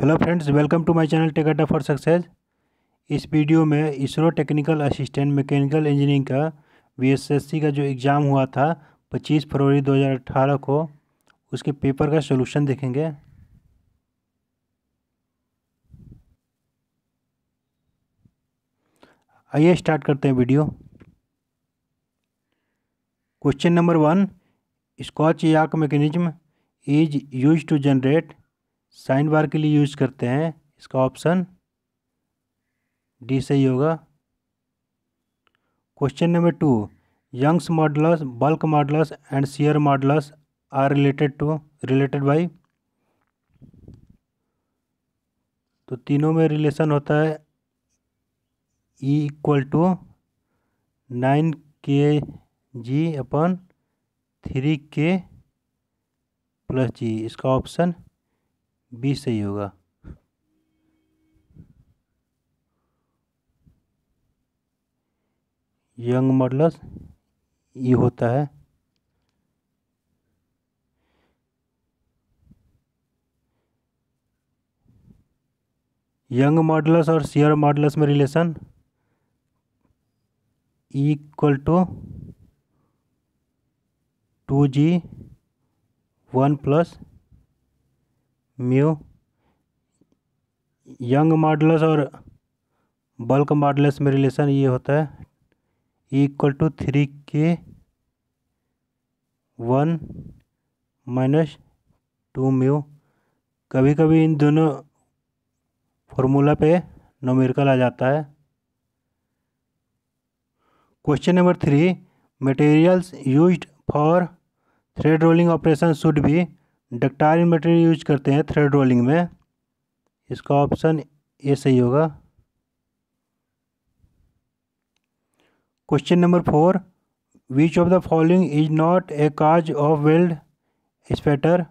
hello friends welcome to my channel tech Adda for success इस video में ISRO technical assistant mechanical engineering का वीएसएससी का जो एग्ज़ाम हुआ था 25 फरवरी 2018 को उसके पेपर का सोल्यूशन देखेंगे आइए स्टार्ट करते हैं video question number one Scotch yoke mechanism is use to generate sine bar के लिए यूज करते हैं इसका ऑप्शन डी सही होगा question number two Young's modulus bulk modulus and shear modulus are related to related by तो तीनों में रिलेशन होता है ई इक्वल टू नाइन के जी अपन थ्री के प्लस जी इसका ऑप्शन बी सही होगा यंग मॉडलस ई होता है यंग मॉडलस और शेयर मॉडलस में relation equal to two G one plus mu Young modulus और बल्क मॉडलस में रिलेशन ये होता है equal to three K one minus two mu कभी कभी इन दोनों फॉर्मूला पे नोमेरिकल आ जाता है question number three materials used for thread rolling operation should be ductile material use करते हैं थ्रेड रोलिंग में इसका ऑप्शन ए सही होगा question number four which of the following is not a cause of weld spatter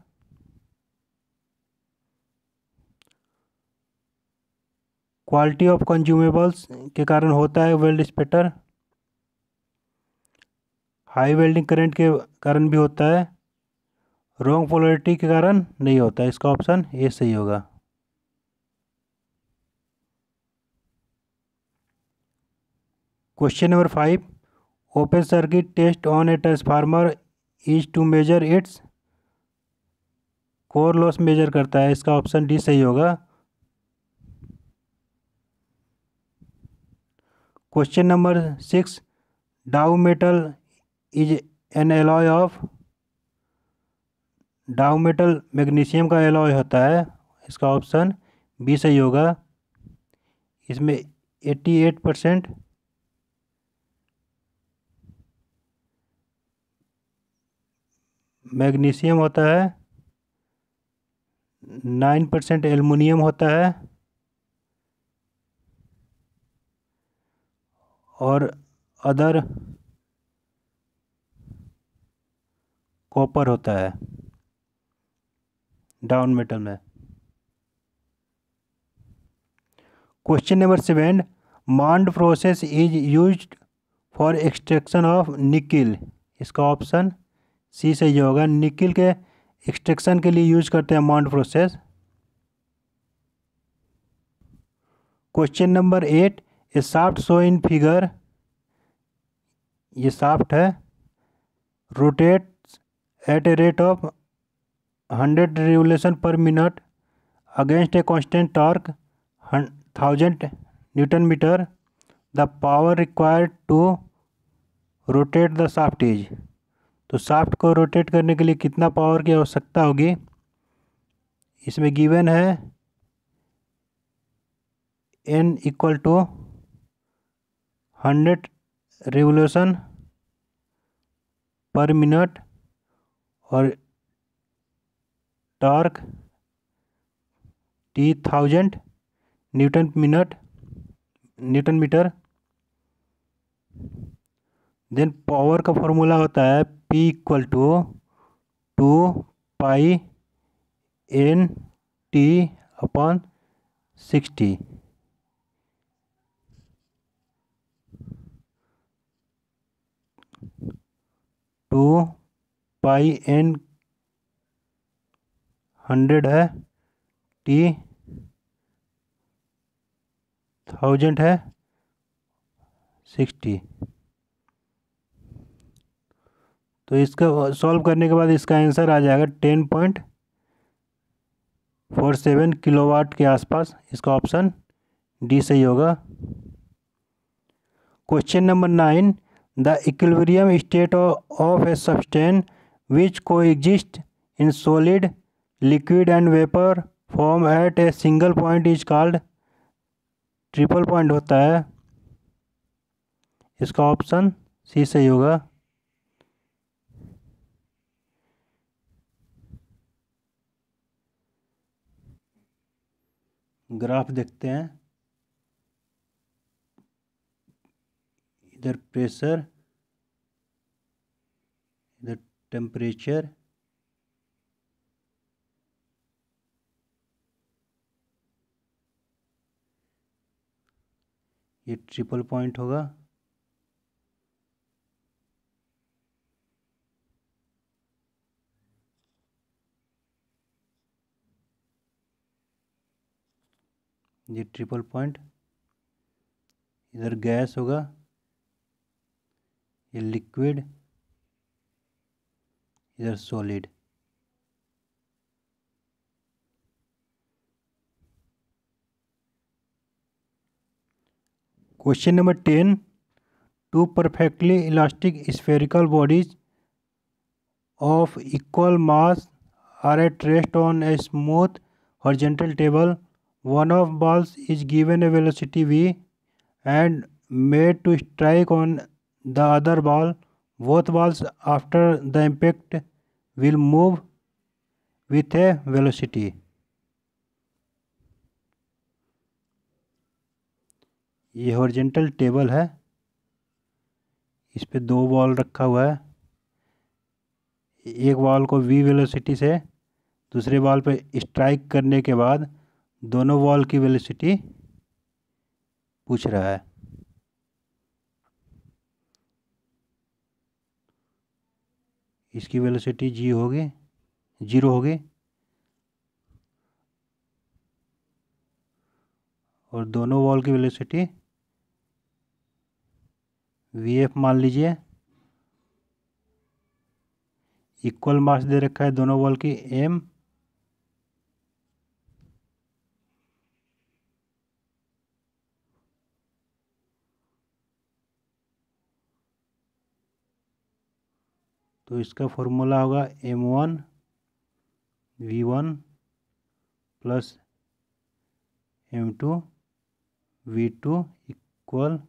quality of consumables के कारण होता है weld spatter high welding current के कारण भी होता है रोंग पोलरिटी के कारण नहीं होता इसका ऑप्शन ए सही होगा question number five open circuit test on a transformer is to measure its core loss measure करता है इसका ऑप्शन डी सही होगा question number six Dow metal is an alloy of Dow metal magnesium का alloy होता है इसका option B सही होगा इसमें एट्टी एट परसेंट मैग्नीशियम होता है नाइन परसेंट एलमिनियम होता है और अदर कॉपर होता है डाउन मेटल में question number seven Mond process is use for extraction of nickel इसका ऑप्शन सी सही होगा निकिल के एक्सट्रैक्शन के लिए यूज करते हैं Mond process question number eight a shaft show in figure ये साफ्ट है rotate at a rate of hundred revolution per minute against a constant torque thousand newton metre the power required to rotate the shaft is तो shaft को rotate करने के लिए कितना power की आवश्यकता होगी इसमें गिवन है N equal to hundred revolution per minute और torque T thousand newton minute newton metre then power का फॉर्मूला होता है P equal to two pi N T upon sixty two pi N hundred है T thousand है sixty तो इसका solve करने के बाद इसका आंसर आ जाएगा ten point four seven kilowatt के आसपास इसका ऑप्शन डी सही होगा question number nine the equilibrium state of a substance which coexist in solid liquid and vapor form at a single point is called triple point होता है इसका option C सही होगा ग्राफ देखते हैं इधर प्रेशर इधर टेम्परेचर ये ट्रिपल पॉइंट होगा ये ट्रिपल पॉइंट इधर गैस होगा ये लिक्विड इधर solid question number ten two perfectly elastic spherical bodies of equal mass are at rest on a smooth horizontal table one of balls is given a velocity V and made to strike on the other ball both balls after the impact will move with a velocity ये horizontal table है इस पर दो ball रखा हुआ है एक ball को वी वेलोसिटी से दूसरे बॉल पे स्ट्राइक करने के बाद दोनों बॉल की वेलोसिटी पूछ रहा है इसकी वेलोसिटी जी होगी जीरो होगी और दोनों बॉल की वेलोसिटी वी एफ मान लीजिए इक्वल मास दे रखा है दोनों बॉल की एम तो इसका फॉर्मूला होगा M one V one plus M two V two equal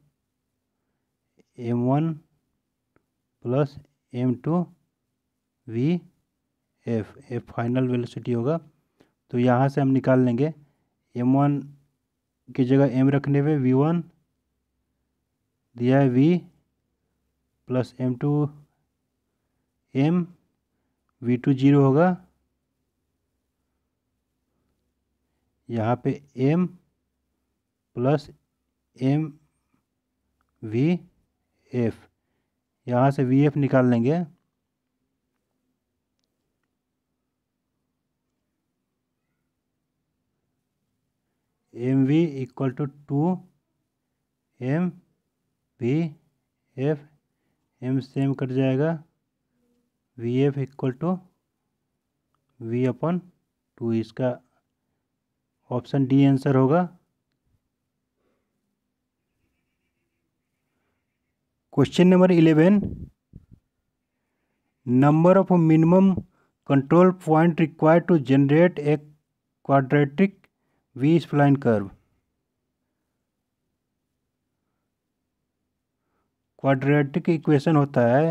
M one plus M two V F F final velocity होगा तो यहाँ से हम निकाल लेंगे एम वन की जगह एम रखने पे वी वन दिया है V plus M two M V two zero होगा यहाँ पे M plus M V F यहाँ से वी एफ निकाल लेंगे M V equal to two M V F M same cut जाएगा V F equal to V upon two इसका option D answer होगा question number eleven number of minimum control point required to generate a quadratic B spline curve quadratic equation होता है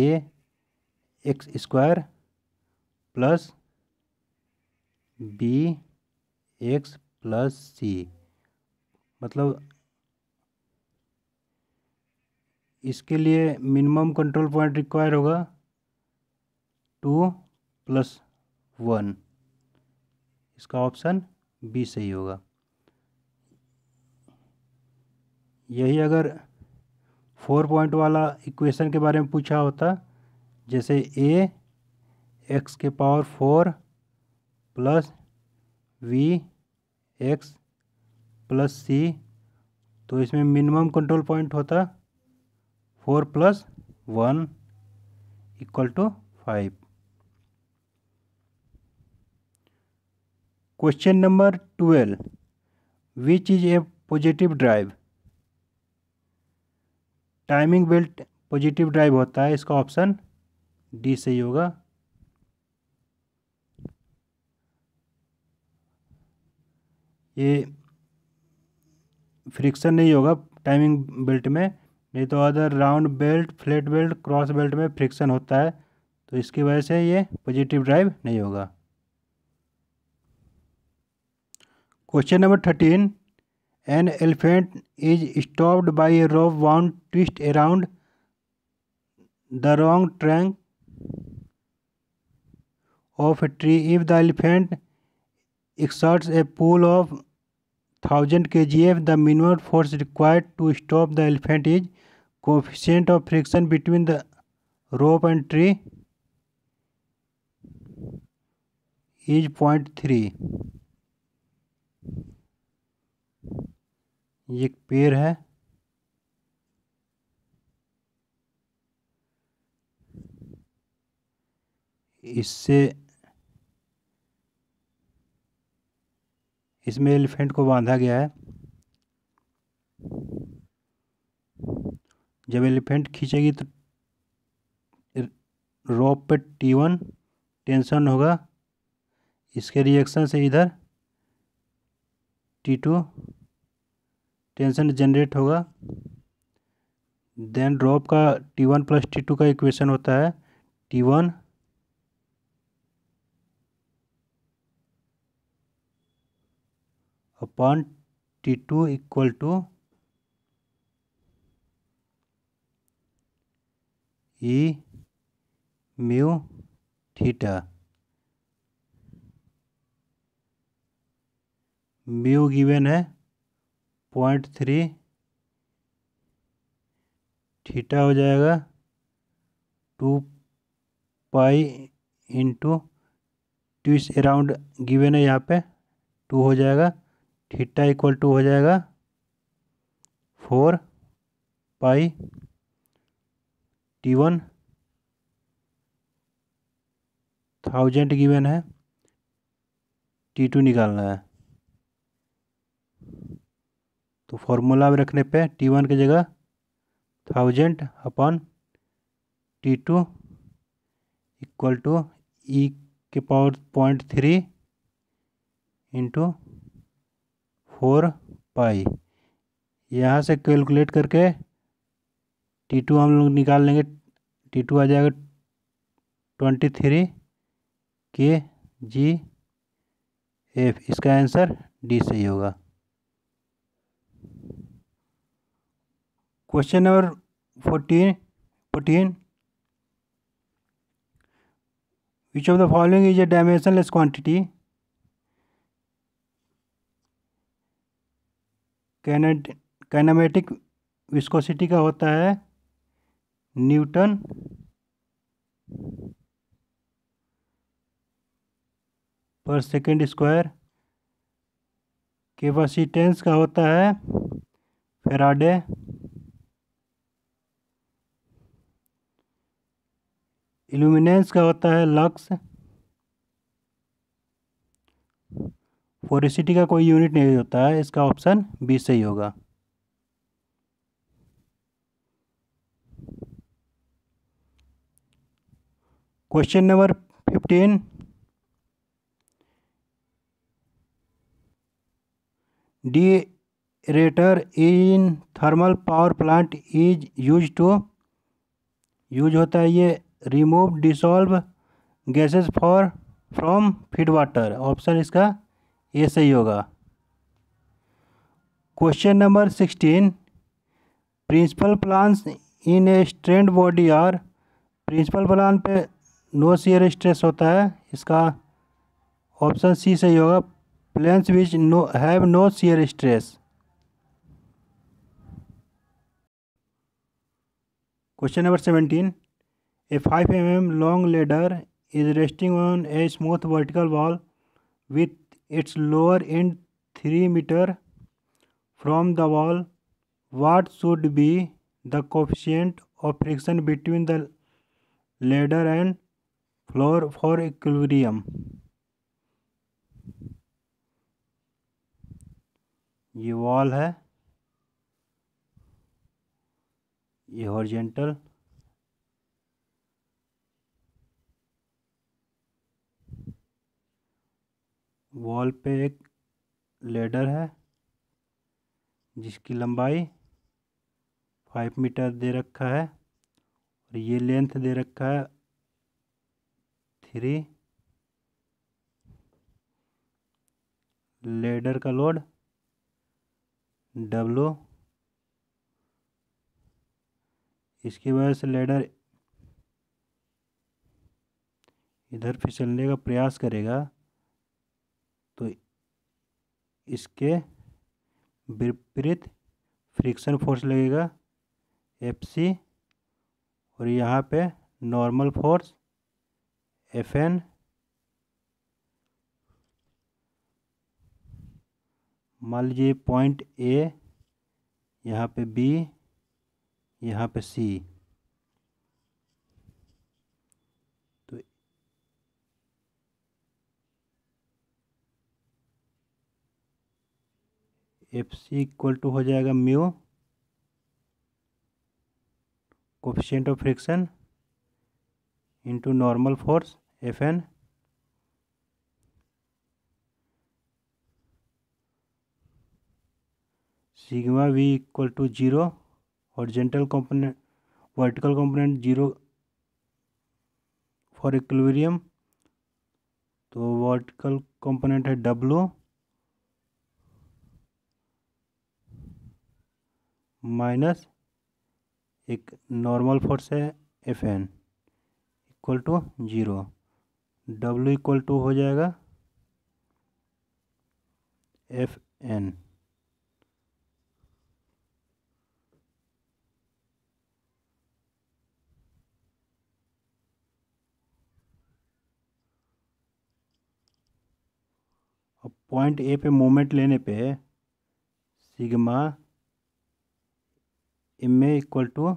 ए X square plus B X plus C मतलब इसके लिए minimum control point require होगा two plus one इसका option B सही होगा यही अगर फोर पॉइंट वाला इक्वेशन के बारे में पूछा होता जैसे ए एक्स के power four plus B X plus C तो इसमें मिनिमम कंट्रोल पॉइंट होता four plus one equal to five question number twelve which is a positive drive timing belt positive drive होता है इसका ऑप्शन डी सही होगा ये फ्रिक्शन नहीं होगा टाइमिंग बेल्ट में नहीं तो other round belt flat belt cross belt में फ्रिक्शन होता है तो इसकी वजह से ये पॉजिटिव ड्राइव नहीं होगा question number thirteen an elephant is stopped by a rope wound twist around the wrong trunk of a tree if the elephant a pull of thousand K G F the minimum force required to stop the elephant is coefficient of friction between the rope and tree is point three ये एक पेड़ है इससे इसमें elephant को बांधा गया है जब एलिफेंट खींचेगी तो रोप पे टी वन टेंशन होगा इसके रिएक्शन से इधर टी टू टेंशन जनरेट होगा देन ड्रॉप का T one plus T two का इक्वेशन होता है T one upon T two equal to E mu theta mu given है पॉइंट थ्री थीटा हो जाएगा टू पाई इंटू टू इस around given है यहाँ पे टू हो जाएगा थीटा इक्वल टू हो जाएगा four pi T one thousand given है टी टू निकालना है तो फॉर्मूला में रखने पे टी वन की जगह thousand upon T two equal to E के power point three into four pi यहाँ से कैलकुलेट करके टी टू हम लोग निकाल लेंगे टी टू आ जाएगा twenty three K G F इसका आंसर डी सही होगा question number fourteen fourteen which of the following is a dimensionless quantity kinematic viscosity का होता है न्यूटन पर सेकेंड स्क्वायर केपासीटेंस का होता है फेराडे इल्यूमिनेंस का होता है लक्स फोरिसिटी का कोई यूनिट नहीं होता है इसका ऑप्शन बी सही होगा question number fifteen deaerator in thermal power plant is use to use होता है ये remove dissolve gases for from feed water option इसका ये सही होगा question number sixteen principal planes in a strained body are principal plane पे no shear stress होता है इसका ऑप्शन सी सही होगा planes which no have no shear stress question number seventeen a five M M long ladder is resting on a smooth vertical wall with its lower end three metre from the wall what should be the coefficient of friction between the ladder and floor for equilibrium ये wall है ये horizontal wall पे एक ladder है जिसकी लंबाई five metre दे रखा है और ये लेंथ दे रखा है थ्री लेडर का लोड डब्लू इसकी वजह से लेडर इधर फिसलने का प्रयास करेगा तो इसके विपरीत फ्रिक्शन फोर्स लगेगा एफ सी और यहाँ पे नॉर्मल फोर्स एफ एन मान लीजिए पॉइंट ए यहाँ पे बी यहाँ पे सी तो एफ सी इक्वल टू हो जाएगा mu coefficient of friction into normal force F N sigma V equal to zero horizontal component vertical component zero for equilibrium तो वर्टिकल कंपोनेंट है डब्लू माइनस एक नॉर्मल फोर्स है F N equal to zero W equal to हो जाएगा F N और point A पे moment लेने पे sigma M A equal to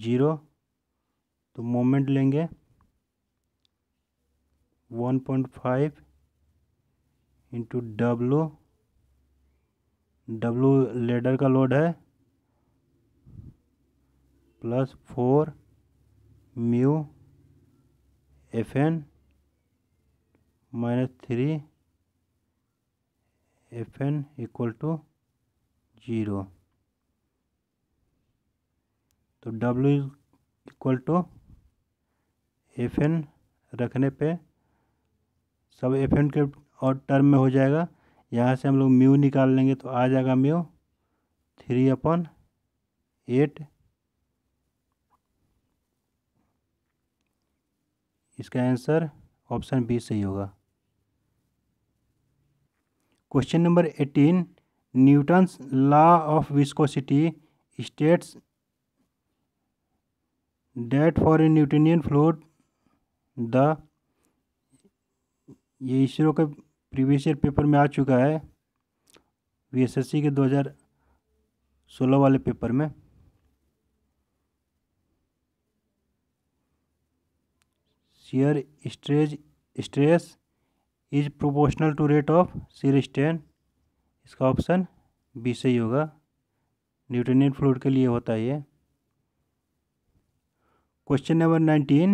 zero तो मोमेंट लेंगे one point five into W W ladder का लोड है plus four mu F N minus three F N equal to zero तो W equal to F N रखने पे सब F N के और टर्म में हो जाएगा यहाँ से हम लोग म्यू निकाल लेंगे तो आ जाएगा म्यू थ्री अपॉन एट इसका आंसर ऑप्शन बी सही होगा question number eighteen Newton's law of viscosity states that for a Newtonian fluid the ये इसरो के प्रीवियस ईयर पेपर में आ चुका है वीएसएससी के 2016 वाले पेपर में shear stress stress is proportional to rate of shear strain इसका ऑप्शन बी सही होगा न्यूटनियन फ्लूड के लिए होता है ये question number nineteen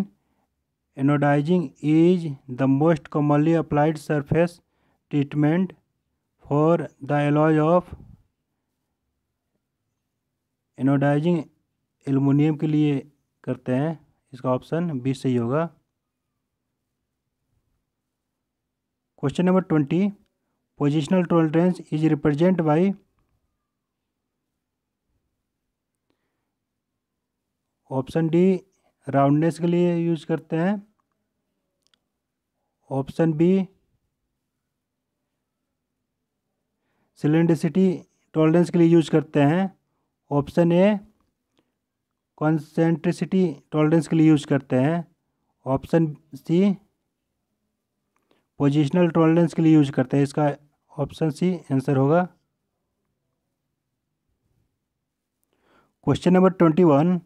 anodizing is the most commonly applied surface treatment for the alloys of anodizing aluminium के लिए करते हैं इसका ऑप्शन बी सही होगा question number twenty positional tolerance is represent by option D roundness के लिए यूज करते हैं ऑप्शन बी सिलेंडिसिटी टॉलरेंस के लिए यूज करते हैं ऑप्शन ए कॉन्सेंट्रिसिटी टॉलरेंस के लिए यूज करते हैं ऑप्शन सी पोजिशनल टॉलरेंस के लिए यूज करते हैं इसका ऑप्शन सी आंसर होगा question number twenty one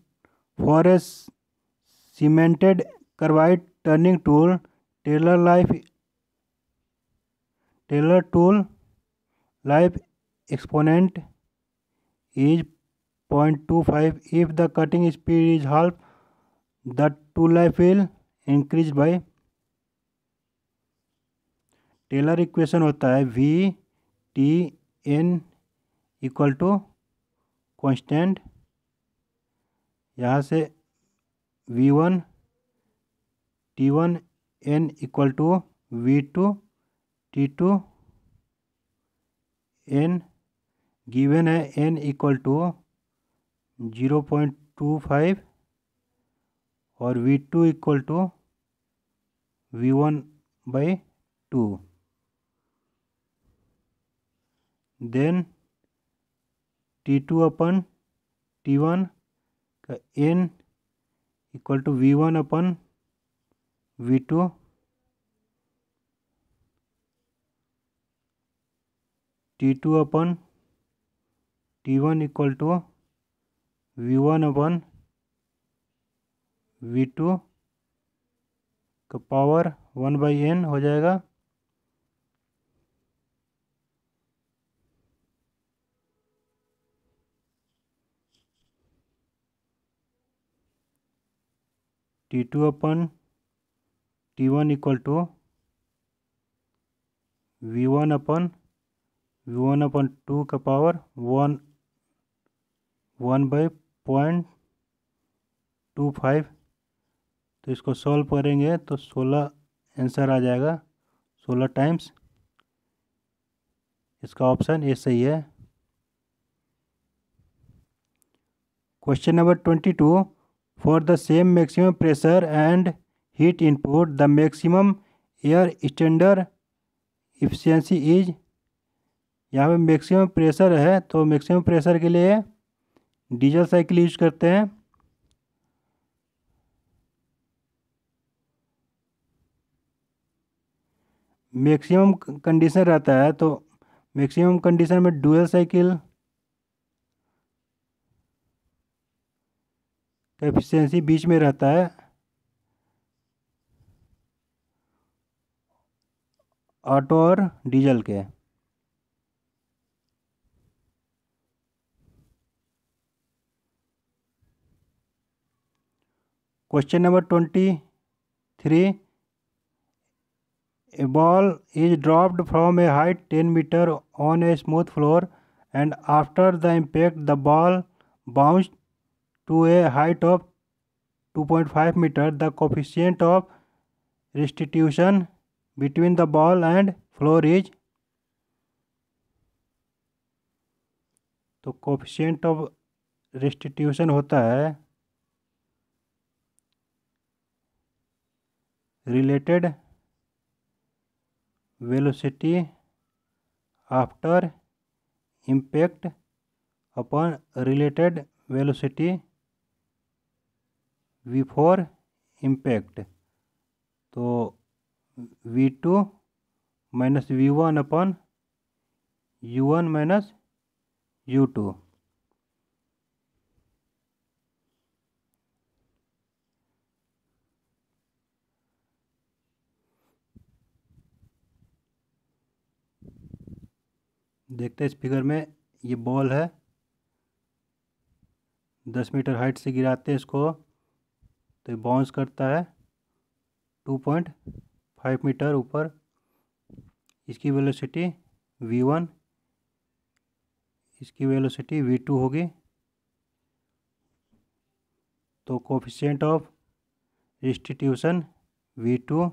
forest cemented carbide turning tool Taylor life Taylor tool life exponent is point two five if the cutting speed is half the tool life will increase by Taylor equation होता है V T N equal to constant यहाँ से V one T one N equal to V two T two N given है N equal to zero point two five और V two equal to V one by two then T two upon T one का N equal to V one upon V two T two upon T one equal to V one upon V two का power one by N हो जाएगा T two upon T one equal to V one upon V one upon two का power one one by point two five तो इसको solve करेंगे तो सोलह answer आ जाएगा सोलह टाइम्स इसका ऑप्शन ए सही है question number twenty two for the same maximum pressure and heat input the maximum air standard efficiency is यहाँ पे मैक्सिमम प्रेशर है तो मैक्सिमम प्रेशर के लिए डीजल साइकिल यूज करते हैं मैक्सिमम कंडीशन रहता है तो मैक्सिमम कंडीशन में डुअल साइकिल एफिशिएंसी बीच में रहता है ऑटो और डीजल के question number twenty three a ball is dropped from a height ten metre on a smooth floor and after the impact the ball bounced to a height of 2.5 meter the coefficient of restitution between the ball and floor is तो coefficient of restitution होता है related velocity after impact upon related velocity before impact तो V two minus V one upon U one minus U two देखते हैं इस figure में ये ball है दस मीटर हाइट से गिराते हैं इसको तो ये बाउंस करता है टू पॉइंट फाइव मीटर ऊपर इसकी वेलोसिटी वी वन इसकी वेलोसिटी वी टू होगी तो coefficient of restitution V two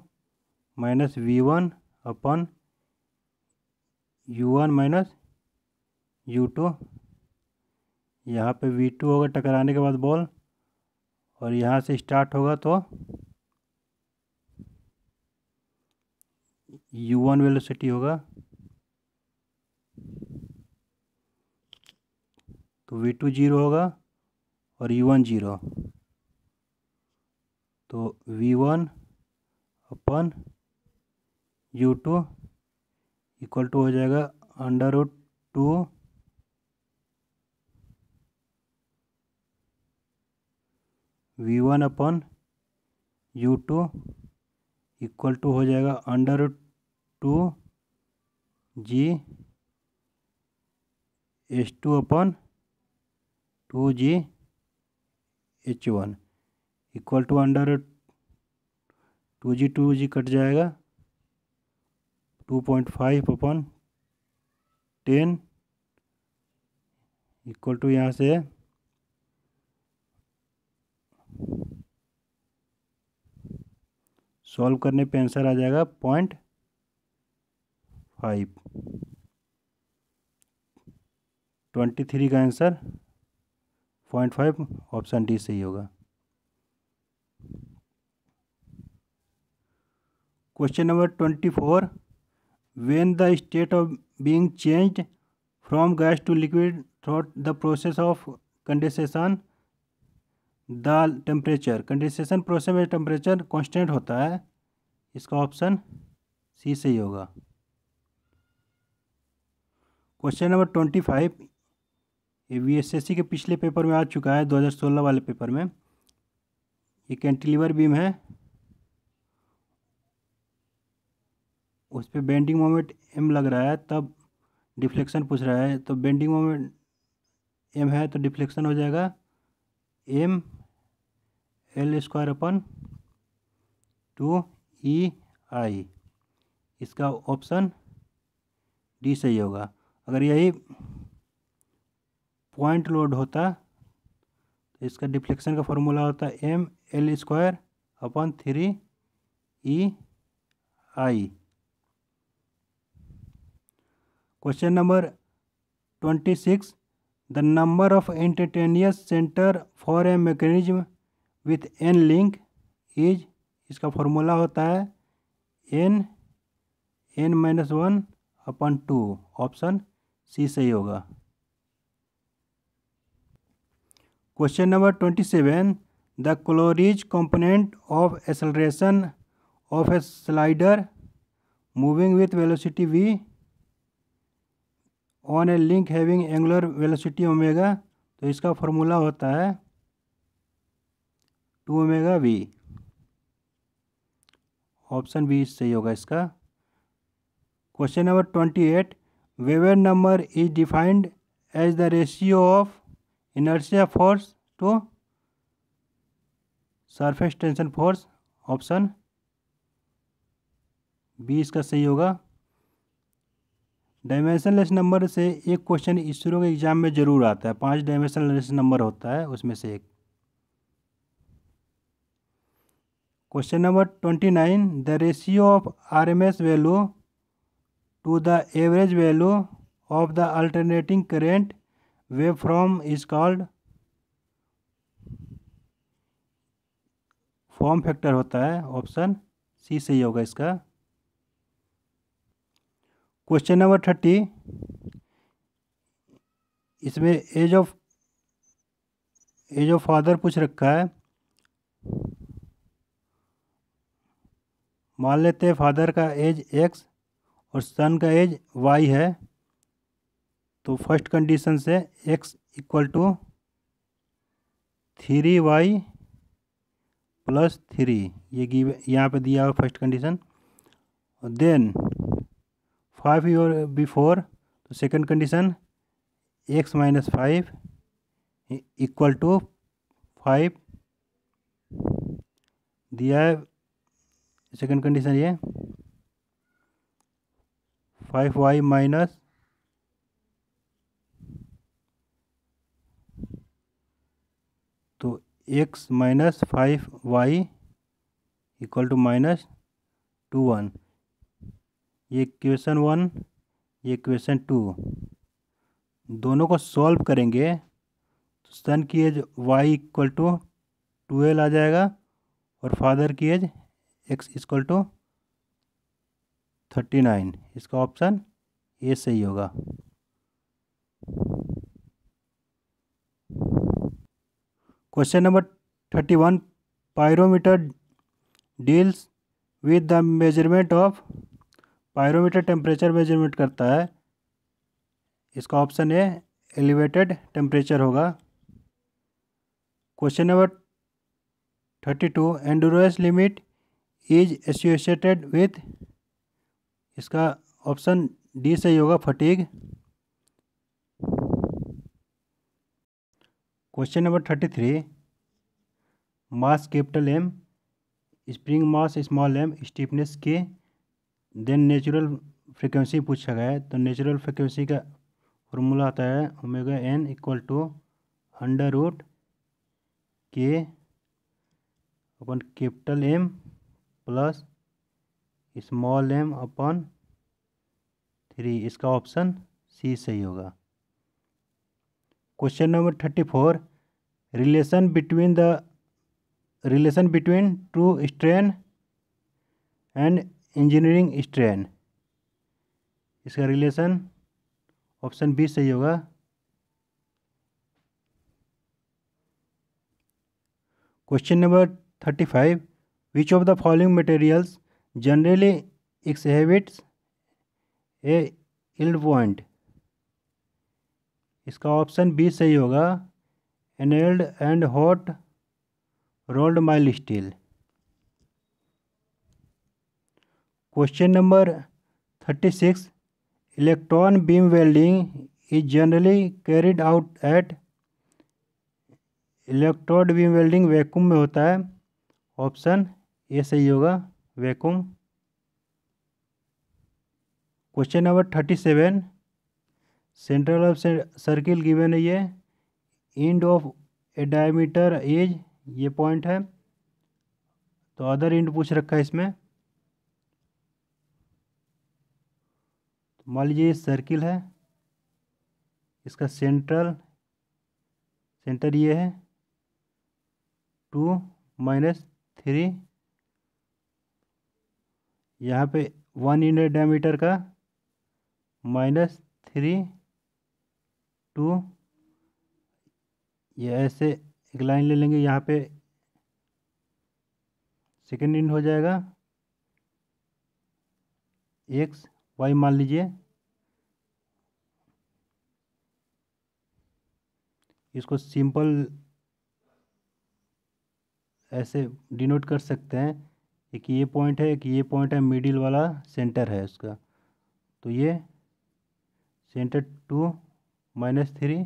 minus V one upon U one minus U two यहाँ पर वी टू होगा टकराने के बाद बॉल और यहाँ से स्टार्ट होगा तो यू वन वेलोसिटी होगा तो वी टू जीरो होगा और यू वन जीरो तो V one upon U two equal to हो जाएगा under root two V one upon U two equal to हो जाएगा under two G H two upon two G H one equal to under two G two G कट जाएगा two point five upon ten equal to यहाँ से solve करने पे answer आ जाएगा पॉइंट फाइव ट्वेंटी थ्री का answer point five option D सही होगा question number twenty four when the state of being changed from gas to liquid through the process of condensation the temperature condensation process में temperature constant होता है इसका option C सही होगा question number twenty five ये वी के पिछले पेपर में आ चुका है 2016 वाले पेपर में ये कैंटिलीवर बीम है उस पर बेंडिंग मोमेंट एम लग रहा है तब डिफ्लेक्शन पूछ रहा है तो बेंडिंग मोमेंट एम है तो डिफ्लेक्शन हो जाएगा M L square upon two E e, I इसका ऑप्शन डी सही होगा अगर यही पॉइंट लोड होता तो इसका डिफ्लेक्शन का फॉर्मूला होता M L square upon three E I question number twenty six the number of instantaneous centre for a mechanism with N link is इसका फॉर्मूला होता है N N minus one upon two option C सही होगा question number twenty seven the Coriolis component of acceleration of a slider moving with velocity V on a link having angular velocity omega तो इसका formula होता है to omega V option B सही होगा इसका question number twenty eight Weber number is defined as the ratio of inertia force to surface tension force option B इसका सही होगा डायमेंशनलेस नंबर से एक क्वेश्चन इसरो के एग्ज़ाम में ज़रूर आता है पांच डायमेंशनलेस नंबर होता है उसमें से एक question number twenty nine the ratio of R M S value to the average value of the alternating current waveform is called form factor होता है ऑप्शन सी सही होगा इसका क्वेश्चन नंबर थर्टी इसमें age of age of father पूछ रखा है मान लेते हैं फादर का एज एक्स और सन का एज वाई है तो फर्स्ट कंडीशन से X equal to three Y plus three ये यहाँ पे दिया हुआ फर्स्ट कंडीशन और देन फाइव योर बिफोर तो second condition X minus five equal to five दिया है सेकंड कंडीशन ये फाइव वाई माइनस तो X minus five Y equal to minus two one ये क्वेश्चन वन ये क्वेश्चन टू दोनों को सॉल्व करेंगे तो सन की age Y equal to twelve आ जाएगा और फादर की age X equal to thirty nine इसका ऑप्शन ए सही होगा question number thirty one pyrometer deals with the measurement of pyrometer temperature measurement करता है इसका ऑप्शन ए एलिवेटेड टेम्परेचर होगा question number thirty two endurance limit is associated with इसका option D सही होगा fatigue question number thirty three mass capital M spring mass small M stiffness K then natural frequency पूछा गया है तो natural frequency का formula आता है omega N equal to under root K upon capital M plus small M upon three इसका option C सही होगा question number thirty four relation between the relation between true strain and engineering strain इसका relation option B सही होगा question number thirty five which of the following materials generally exhibits a yield point इसका option B सही होगा annealed and hot rolled mild steel question number thirty six electron beam welding is generally carried out at electrode beam welding vacuum में होता है option ये सही होगा vacuum question number thirty seven central of circle given है ये end of a diameter as ये point है तो अदर इंड पूछ रखा है इसमें तो मान लीजिए ये सर्किल है इसका सेंट्रल सेंटर ये है टू माइनस थ्री यहाँ पे वन यूनिट डायमीटर का माइनस थ्री टू ये ऐसे एक लाइन ले लेंगे यहाँ पे सेकेंड यूनिट हो जाएगा एक्स वाई मान लीजिए इसको सिंपल ऐसे डिनोट कर सकते हैं एक ये पॉइंट है एक ये पॉइंट है मिडिल वाला सेंटर है उसका तो ये सेंटर टू माइनस थ्री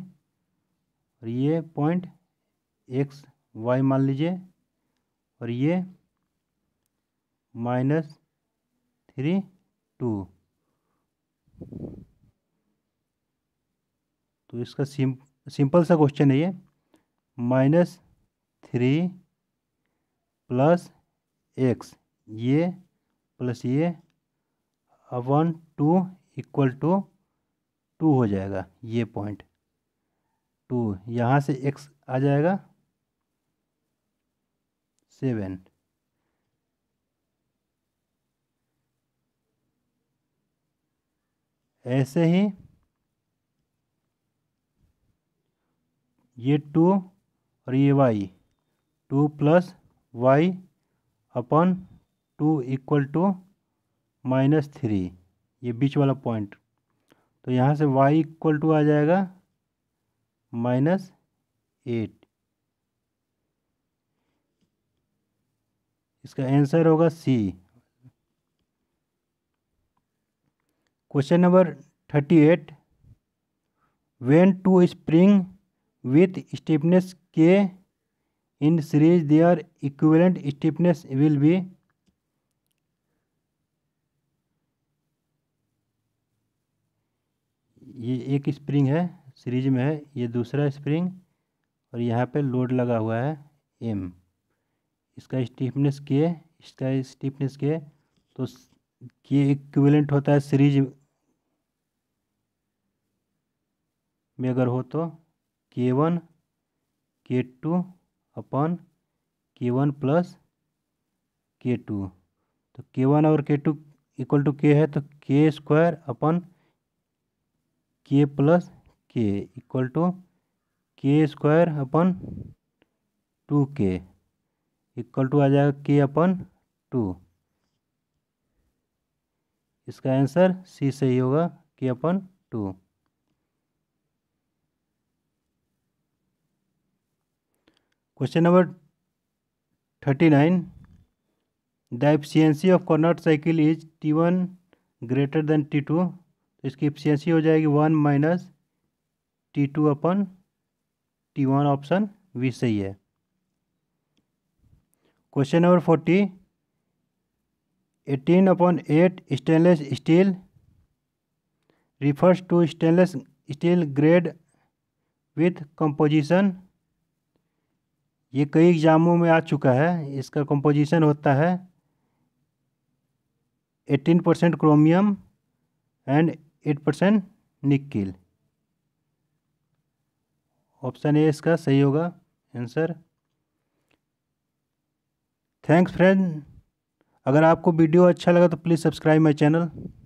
और ये पॉइंट एक्स वाई मान लीजिए और ये माइनस थ्री टू तो इसका सिम सिंपल सा क्वेश्चन है ये माइनस थ्री प्लस एक्स ये प्लस ये upon two equal to two हो जाएगा ये पॉइंट टू यहाँ से एक्स आ जाएगा सेवन ऐसे ही ये टू और ये Y two plus Y upon two equal to minus three ये बीच वाला पॉइंट तो यहाँ से वाई इक्वल टू आ जाएगा माइनस एट इसका आंसर होगा C question number thirty eight when two spring with stiffness K In series their equivalent stiffness will be ये एक स्प्रिंग है सीरीज में है ये दूसरा स्प्रिंग और यहाँ पे लोड लगा हुआ है एम इसका स्टीफनेस के इसका स्टिफनेस के तो के इक्विवेलेंट होता है सीरीज में अगर हो तो K one K two upon K one plus K two तो के वन और के टू इक्वल टू के है तो के square upon K plus K equal to K square upon two K equal to आ जाएगा के अपन टू इसका आंसर सी सही होगा K upon two question number thirty nine the efficiency of Carnot cycle is T one greater than T two तो इसकी efficiency हो जाएगी one minus T two upon T one option B सही है question number forty eighteen upon eight stainless steel refers to stainless steel grade with composition ये कई एग्ज़ामों में आ चुका है इसका कंपोजिशन होता है eighteen percent chromium and eight percent nickel option A इसका सही होगा आंसर थैंक्स फ्रेंड अगर आपको वीडियो अच्छा लगा तो प्लीज़ सब्सक्राइब माई चैनल